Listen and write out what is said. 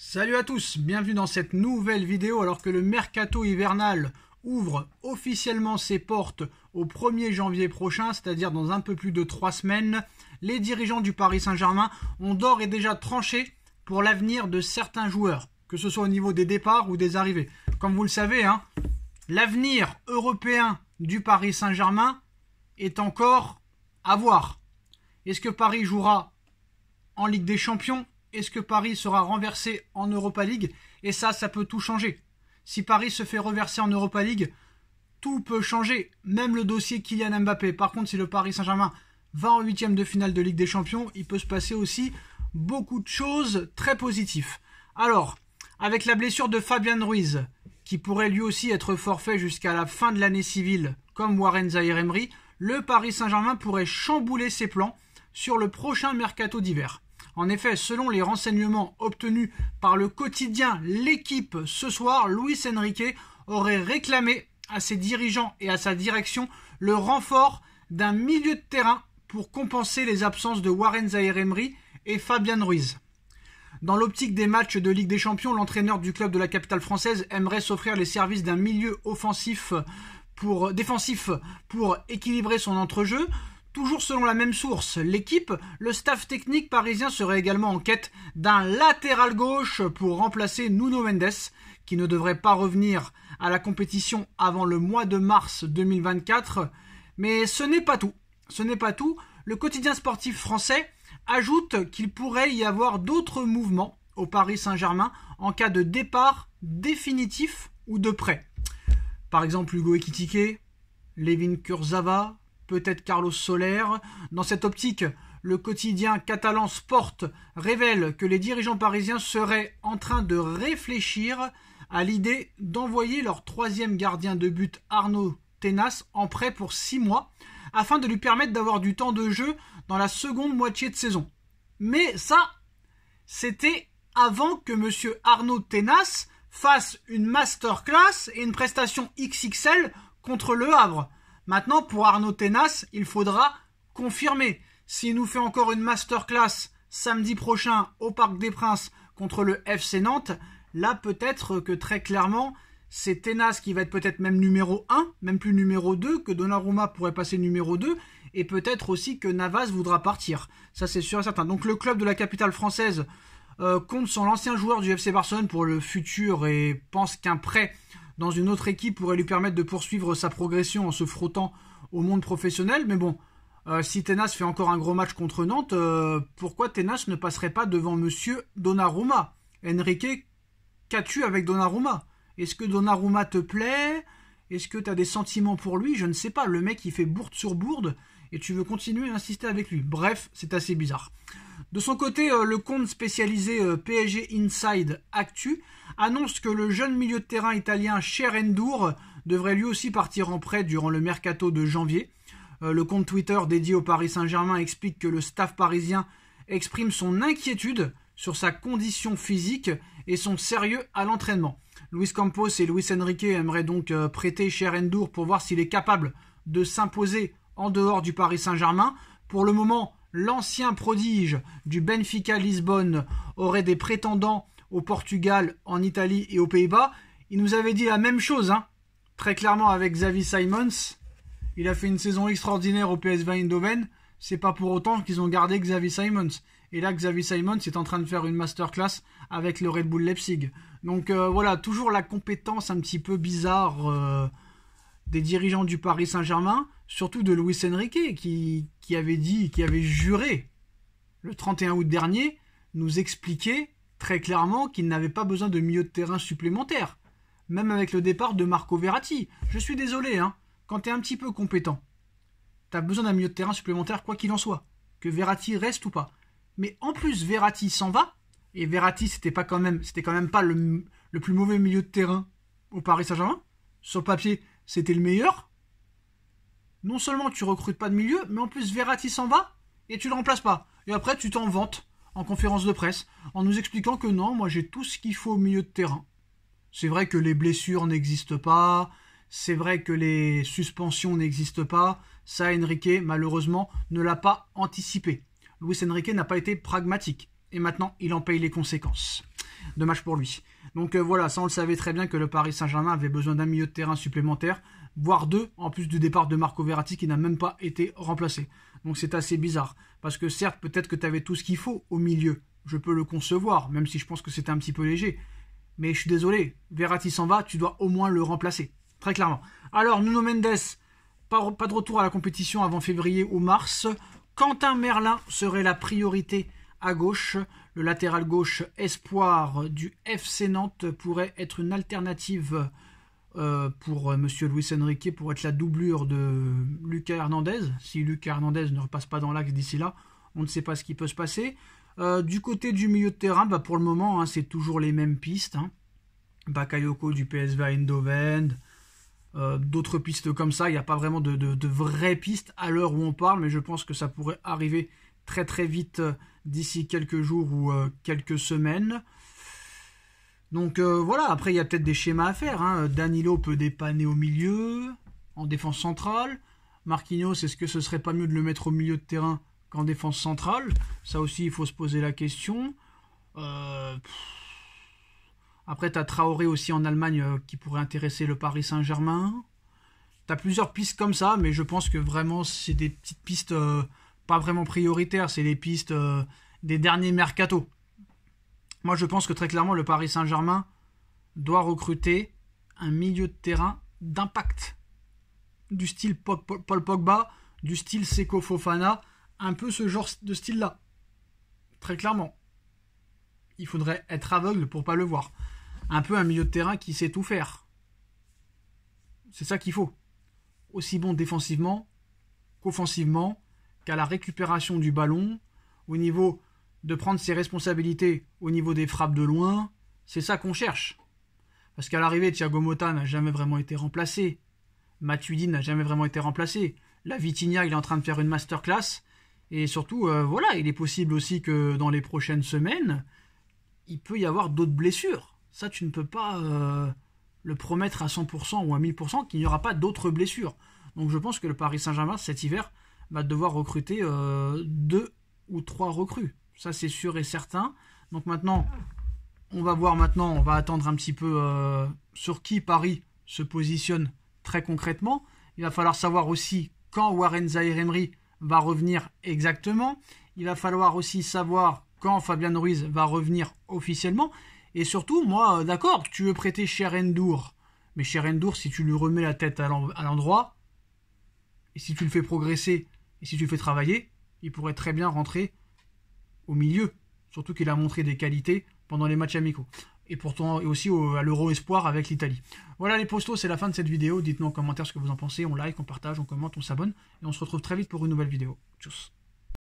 Salut à tous, bienvenue dans cette nouvelle vidéo alors que le mercato hivernal ouvre officiellement ses portes au 1er janvier prochain, c'est-à-dire dans un peu plus de 3 semaines, les dirigeants du Paris Saint-Germain ont d'ores et déjà tranché pour l'avenir de certains joueurs, que ce soit au niveau des départs ou des arrivées. Comme vous le savez, hein, l'avenir européen du Paris Saint-Germain est encore à voir. Est-ce que Paris jouera en Ligue des Champions est-ce que Paris sera renversé en Europa League Et ça, ça peut tout changer. Si Paris se fait reverser en Europa League, tout peut changer, même le dossier Kylian Mbappé. Par contre, si le Paris Saint-Germain va en huitième de finale de Ligue des Champions, il peut se passer aussi beaucoup de choses très positives. Alors, avec la blessure de Fabian Ruiz, qui pourrait lui aussi être forfait jusqu'à la fin de l'année civile, comme Warren Zaïre-Emery, le Paris Saint-Germain pourrait chambouler ses plans sur le prochain mercato d'hiver. En effet, selon les renseignements obtenus par le quotidien L'équipe ce soir, Luis Enrique aurait réclamé à ses dirigeants et à sa direction le renfort d'un milieu de terrain pour compenser les absences de Warren Zaïre-Emery et Fabian Ruiz. Dans l'optique des matchs de Ligue des Champions, l'entraîneur du club de la capitale française aimerait s'offrir les services d'un milieu offensif pour défensif pour équilibrer son entrejeu. Toujours selon la même source, l'équipe, le staff technique parisien serait également en quête d'un latéral gauche pour remplacer Nuno Mendes, qui ne devrait pas revenir à la compétition avant le mois de mars 2024. Mais ce n'est pas tout. Ce n'est pas tout. Le quotidien sportif français ajoute qu'il pourrait y avoir d'autres mouvements au Paris Saint-Germain en cas de départ définitif ou de prêt. Par exemple, Hugo Ekitike, Levin Kurzawa, peut-être Carlos Soler. Dans cette optique, le quotidien catalan Sport révèle que les dirigeants parisiens seraient en train de réfléchir à l'idée d'envoyer leur troisième gardien de but Arnaud Tenas en prêt pour six mois afin de lui permettre d'avoir du temps de jeu dans la seconde moitié de saison. Mais ça, c'était avant que M. Arnaud Tenas fasse une masterclass et une prestation XXL contre Le Havre. Maintenant, pour Arnaud Tenas, il faudra confirmer. S'il nous fait encore une masterclass samedi prochain au Parc des Princes contre le FC Nantes, là peut-être que très clairement, c'est Tenas qui va être peut-être même numéro 1, même plus numéro 2, que Donnarumma pourrait passer numéro 2, et peut-être aussi que Navas voudra partir. Ça c'est sûr et certain. Donc le club de la capitale française euh, compte sur l'ancien joueur du FC Barcelone pour le futur et pense qu'un prêt dans une autre équipe pourrait lui permettre de poursuivre sa progression en se frottant au monde professionnel. Mais bon, euh, si Tenas fait encore un gros match contre Nantes, euh, pourquoi Tenas ne passerait pas devant Monsieur Donnarumma Enrique, qu'as-tu avec Donnarumma Est-ce que Donnarumma te plaît Est-ce que tu as des sentiments pour lui Je ne sais pas. Le mec, il fait bourde sur bourde et tu veux continuer à insister avec lui. Bref, c'est assez bizarre. De son côté, euh, le compte spécialisé euh, PSG Inside Actu annonce que le jeune milieu de terrain italien Cher Endur devrait lui aussi partir en prêt durant le mercato de janvier. Euh, le compte Twitter dédié au Paris Saint-Germain explique que le staff parisien exprime son inquiétude sur sa condition physique et son sérieux à l'entraînement. Luis Campos et Luis Enrique aimeraient donc prêter Cher Endur pour voir s'il est capable de s'imposer en dehors du Paris Saint-Germain. Pour le moment, l'ancien prodige du Benfica Lisbonne aurait des prétendants au Portugal, en Italie et aux Pays-Bas. Il nous avait dit la même chose, hein, très clairement avec Xavi Simons. Il a fait une saison extraordinaire au PSV Eindhoven. C'est pas pour autant qu'ils ont gardé Xavi Simons. Et là, Xavi Simons est en train de faire une masterclass avec le Red Bull Leipzig. Donc euh, voilà, toujours la compétence un petit peu bizarre euh, des dirigeants du Paris Saint-Germain surtout de Luis Enrique, qui, qui avait dit, qui avait juré le 31 août dernier, nous expliquer très clairement qu'il n'avait pas besoin de milieu de terrain supplémentaire, même avec le départ de Marco Verratti. Je suis désolé, hein, quand tu es un petit peu compétent, tu as besoin d'un milieu de terrain supplémentaire, quoi qu'il en soit, que Verratti reste ou pas. Mais en plus, Verratti s'en va, et Verratti, c'était pas quand même, c'était quand même pas le, le plus mauvais milieu de terrain au Paris Saint-Germain. Sur le papier, c'était le meilleur non seulement tu recrutes pas de milieu, mais en plus Verratti s'en va et tu le remplaces pas. Et après, tu t'en vantes en conférence de presse en nous expliquant que non, moi j'ai tout ce qu'il faut au milieu de terrain. C'est vrai que les blessures n'existent pas, c'est vrai que les suspensions n'existent pas. Ça, Enrique, malheureusement, ne l'a pas anticipé. Luis Enrique n'a pas été pragmatique. Et maintenant, il en paye les conséquences. Dommage pour lui. Donc euh, voilà, ça on le savait très bien que le Paris Saint-Germain avait besoin d'un milieu de terrain supplémentaire voire deux, en plus du départ de Marco Verratti qui n'a même pas été remplacé. Donc c'est assez bizarre. Parce que certes, peut-être que tu avais tout ce qu'il faut au milieu. Je peux le concevoir, même si je pense que c'était un petit peu léger. Mais je suis désolé, Verratti s'en va, tu dois au moins le remplacer. Très clairement. Alors, Nuno Mendes, pas, pas de retour à la compétition avant février ou mars. Quentin Merlin serait la priorité à gauche. Le latéral gauche espoir du FC Nantes pourrait être une alternative euh, pour euh, Monsieur Luis Enrique pour être la doublure de Lucas Hernandez. Si Lucas Hernandez ne repasse pas dans l'axe d'ici là, on ne sait pas ce qui peut se passer. Euh, du côté du milieu de terrain, bah, pour le moment, hein, c'est toujours les mêmes pistes. Hein. Bakayoko du PSV à Eindhoven, d'autres pistes comme ça. Il n'y a pas vraiment de vraies pistes à l'heure où on parle, mais je pense que ça pourrait arriver très très vite d'ici quelques jours ou quelques semaines. Donc euh, voilà, après il y a peut-être des schémas à faire. Hein. Danilo peut dépanner au milieu, en défense centrale. Marquinhos, est-ce que ce serait pas mieux de le mettre au milieu de terrain qu'en défense centrale Ça aussi, il faut se poser la question. Euh, après, tu as Traoré aussi en Allemagne euh, qui pourrait intéresser le Paris Saint-Germain. Tu as plusieurs pistes comme ça, mais je pense que vraiment, c'est des petites pistes pas vraiment prioritaires. C'est des pistes des derniers mercato. Moi, je pense que très clairement, le Paris Saint-Germain doit recruter un milieu de terrain d'impact. Du style Paul Pogba, du style Seko Fofana, un peu ce genre de style-là. Très clairement. Il faudrait être aveugle pour pas le voir. Un peu un milieu de terrain qui sait tout faire. C'est ça qu'il faut. Aussi bon défensivement qu'offensivement, qu'à la récupération du ballon, au niveau de prendre ses responsabilités au niveau des frappes de loin, c'est ça qu'on cherche. Parce qu'à l'arrivée, Thiago Motta n'a jamais vraiment été remplacé. Matuidi n'a jamais vraiment été remplacé. La Vitinha, il est en train de faire une masterclass. Et surtout, euh, voilà, il est possible aussi que dans les prochaines semaines, il peut y avoir d'autres blessures. Ça, tu ne peux pas euh, le promettre à 100% ou à 1000% qu'il n'y aura pas d'autres blessures. Donc je pense que le Paris Saint-Germain, cet hiver, va devoir recruter euh, deux ou trois recrues. Ça, c'est sûr et certain. Donc maintenant, on va voir maintenant, on va attendre un petit peu euh, sur qui Paris se positionne très concrètement. Il va falloir savoir aussi quand Warren Zairemri va revenir exactement. Il va falloir aussi savoir quand Fabian Ruiz va revenir officiellement. Et surtout, moi, euh, d'accord, tu veux prêter Endur. Mais Endur, si tu lui remets la tête à l'endroit, et si tu le fais progresser, et si tu le fais travailler, il pourrait très bien rentrer au milieu, surtout qu'il a montré des qualités pendant les matchs amicaux. Et pourtant, et aussi à l'Euro Espoir avec l'Italie. Voilà les postos, c'est la fin de cette vidéo. Dites-nous en commentaire ce que vous en pensez. On like, on partage, on commente, on s'abonne. Et on se retrouve très vite pour une nouvelle vidéo. Tchuss